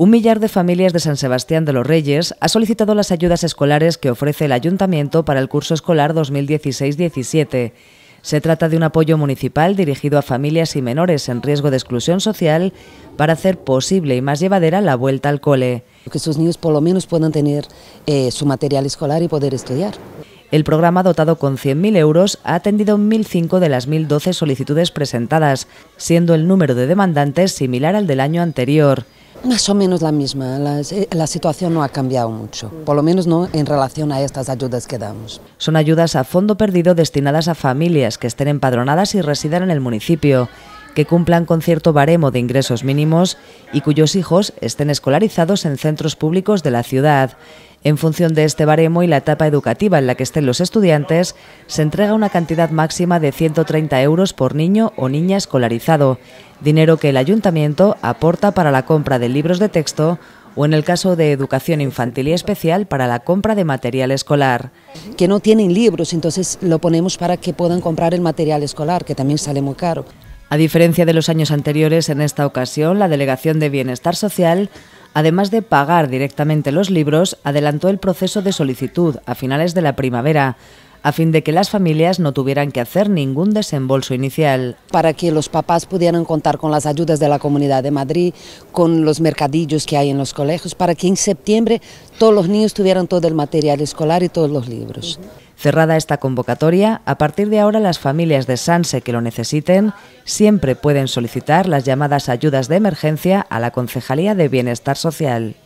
Un millar de familias de San Sebastián de los Reyes ha solicitado las ayudas escolares que ofrece el ayuntamiento para el curso escolar 2016-17. Se trata de un apoyo municipal dirigido a familias y menores en riesgo de exclusión social para hacer posible y más llevadera la vuelta al cole. Que sus niños por lo menos puedan tener eh, su material escolar y poder estudiar. El programa, dotado con 100.000 euros, ha atendido 1.005 de las 1.012 solicitudes presentadas, siendo el número de demandantes similar al del año anterior. Más o menos la misma, la, situación no ha cambiado mucho, por lo menos no en relación a estas ayudas que damos. Son ayudas a fondo perdido destinadas a familias que estén empadronadas y residan en el municipio, que cumplan con cierto baremo de ingresos mínimos y cuyos hijos estén escolarizados en centros públicos de la ciudad. En función de este baremo y la etapa educativa en la que estén los estudiantes, se entrega una cantidad máxima de 130 euros por niño o niña escolarizado, dinero que el ayuntamiento aporta para la compra de libros de texto o en el caso de educación infantil y especial para la compra de material escolar. Que no tienen libros, entonces lo ponemos para que puedan comprar el material escolar, que también sale muy caro. A diferencia de los años anteriores, en esta ocasión la Delegación de Bienestar Social además de pagar directamente los libros, adelantó el proceso de solicitud a finales de la primavera a fin de que las familias no tuvieran que hacer ningún desembolso inicial. Para que los papás pudieran contar con las ayudas de la Comunidad de Madrid, con los mercadillos que hay en los colegios, para que en septiembre todos los niños tuvieran todo el material escolar y todos los libros. Cerrada esta convocatoria, a partir de ahora las familias de Sanse que lo necesiten siempre pueden solicitar las llamadas ayudas de emergencia a la Concejalía de Bienestar Social.